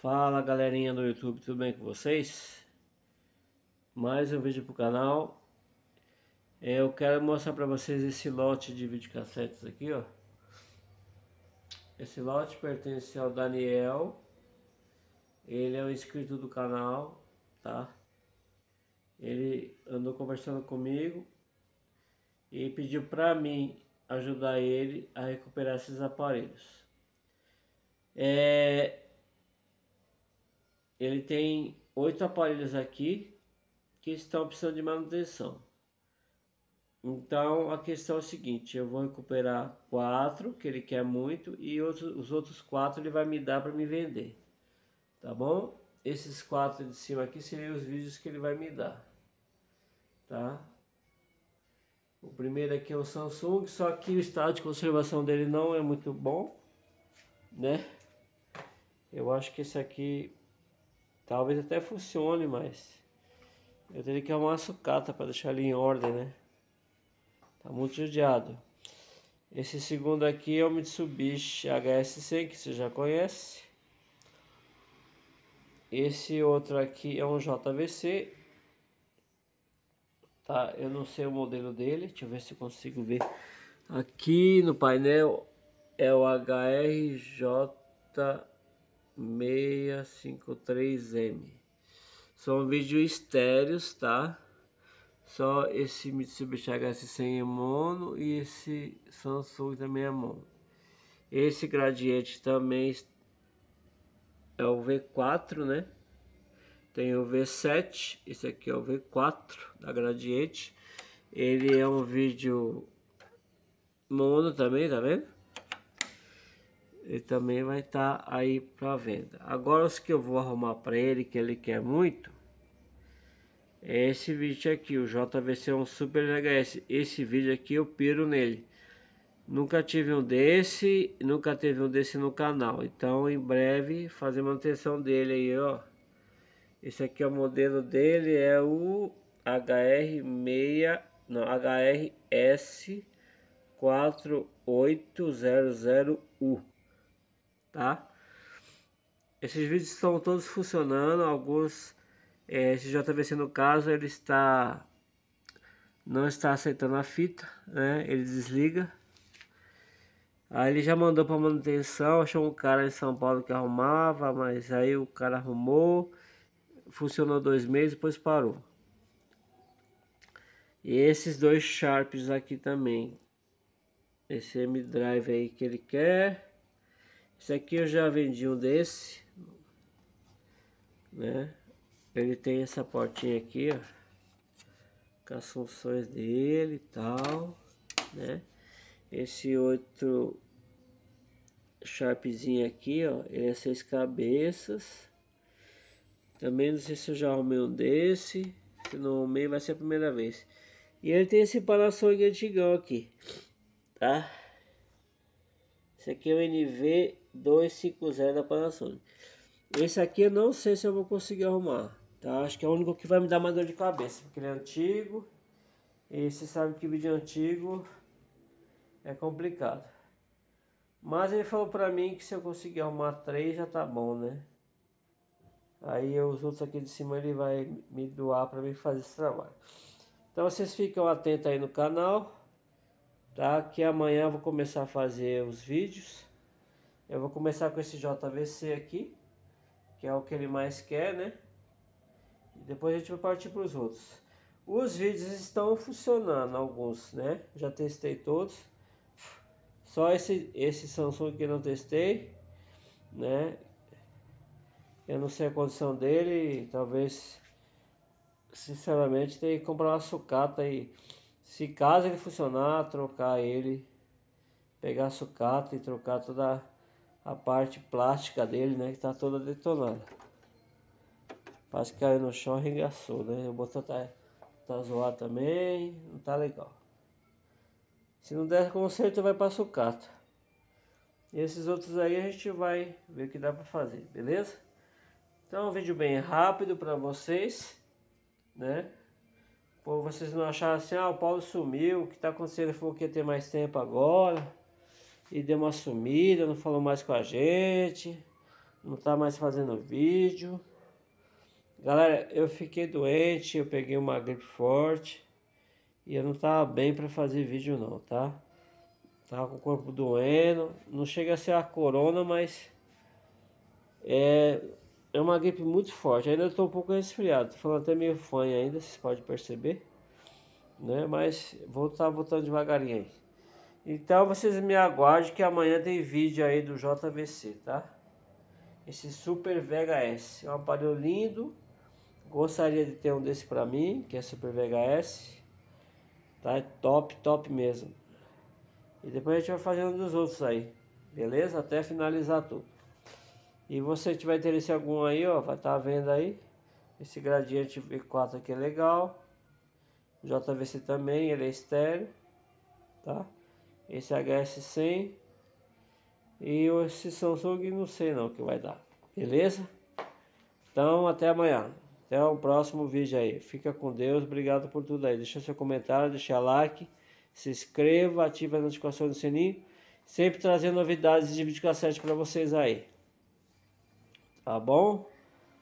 Fala galerinha do YouTube, tudo bem com vocês? Mais um vídeo pro canal é, Eu quero mostrar pra vocês esse lote de videocassetes aqui, ó Esse lote pertence ao Daniel Ele é um inscrito do canal, tá? Ele andou conversando comigo E pediu pra mim ajudar ele a recuperar esses aparelhos É ele tem oito aparelhos aqui que estão precisando de manutenção. Então a questão é a seguinte: eu vou recuperar quatro que ele quer muito e outro, os outros quatro ele vai me dar para me vender, tá bom? Esses quatro de cima aqui seriam os vídeos que ele vai me dar, tá? O primeiro aqui é o Samsung, só que o estado de conservação dele não é muito bom, né? Eu acho que esse aqui Talvez até funcione, mas eu teria que arrumar uma sucata para deixar ele em ordem, né? Tá muito judiado. Esse segundo aqui é o Mitsubishi HS100, que você já conhece. Esse outro aqui é um JVC. Tá, eu não sei o modelo dele, deixa eu ver se eu consigo ver. Aqui no painel é o HRJ 653M. São vídeos estéreos, tá? Só esse Mitsubishi HC100 é mono e esse Samsung também é mono. Esse gradiente também é o V4, né? Tem o V7, esse aqui é o V4 da gradiente. Ele é um vídeo mono também, tá vendo? ele também vai estar tá aí para venda. Agora os que eu vou arrumar para ele, que ele quer muito, é esse vídeo aqui, o JVC é um Super LHS. Esse vídeo aqui eu piro nele. Nunca tive um desse, nunca teve um desse no canal. Então em breve fazer manutenção dele aí, ó. Esse aqui é o modelo dele, é o HR6, não, HRS 4800U tá? Esses vídeos estão todos funcionando, alguns é, esse JVC no caso ele está não está aceitando a fita, né? Ele desliga. Aí ele já mandou para manutenção, achou um cara em São Paulo que arrumava, mas aí o cara arrumou, funcionou dois meses, depois parou. E esses dois Sharps aqui também. Esse M-Drive aí que ele quer. Esse aqui eu já vendi um desse, né? Ele tem essa portinha aqui, ó, com as funções dele e tal, né? Esse outro Sharpzinho aqui, ó, ele é seis cabeças. Também não sei se eu já arrumei um desse, se não arrumei vai ser a primeira vez. E ele tem esse Panasonic antigão aqui, tá? Esse aqui é o NV 250 da Panasonic. Esse aqui eu não sei se eu vou conseguir arrumar. Tá? Acho que é o único que vai me dar mais dor de cabeça. Porque ele é antigo. E você sabe que vídeo antigo é complicado. Mas ele falou pra mim que se eu conseguir arrumar três já tá bom, né? Aí os outros aqui de cima ele vai me doar para mim fazer esse trabalho. Então vocês ficam atentos aí no canal, tá? Que amanhã eu vou começar a fazer os vídeos. Eu vou começar com esse JVC aqui, que é o que ele mais quer, né? E depois a gente vai partir para os outros. Os vídeos estão funcionando, alguns, né? Já testei todos. Só esse, esse Samsung que não testei, né? Eu não sei a condição dele, talvez, sinceramente, tem que comprar uma sucata aí. Se caso ele funcionar, trocar ele, pegar a sucata e trocar toda a parte plástica dele, né? Que tá toda detonada. Quase caiu no chão, arregaçou, né? O botão tá, tá zoado também, não tá legal. Se não der conserto, vai pra sucata. E esses outros aí a gente vai ver o que dá pra fazer, beleza? Então, um vídeo bem rápido pra vocês, né? Ou vocês não acharam assim, ah, o Paulo sumiu, o que tá acontecendo? Ele falou que ia ter mais tempo agora e deu uma sumida, não falou mais com a gente, não tá mais fazendo vídeo. Galera, eu fiquei doente, eu peguei uma gripe forte e eu não tava bem para fazer vídeo não, tá? Tava com o corpo doendo, não chega a ser a corona, mas é, é uma gripe muito forte. Ainda estou um pouco resfriado, tô falando até meio fã ainda, vocês podem perceber, né? Mas vou estar tá voltando devagarinho aí. Então vocês me aguardem que amanhã tem vídeo aí do JVC, tá? Esse Super VHS. É um aparelho lindo. Gostaria de ter um desse pra mim, que é Super VHS. Tá? É top, top mesmo. E depois a gente vai um dos outros aí. Beleza? Até finalizar tudo. E você tiver interesse algum aí, ó, vai estar tá vendo aí. Esse gradiente V4 aqui é legal. JVC também, ele é estéreo, tá? esse HS 100 e esse Samsung não sei não que vai dar, beleza? Então até amanhã, até o próximo vídeo aí, fica com Deus, obrigado por tudo aí, deixa seu comentário, deixa like, se inscreva, ative as notificações do sininho, sempre trazendo novidades de videocassete para vocês aí, tá bom?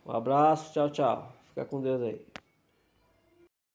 Um abraço, tchau, tchau, fica com Deus aí.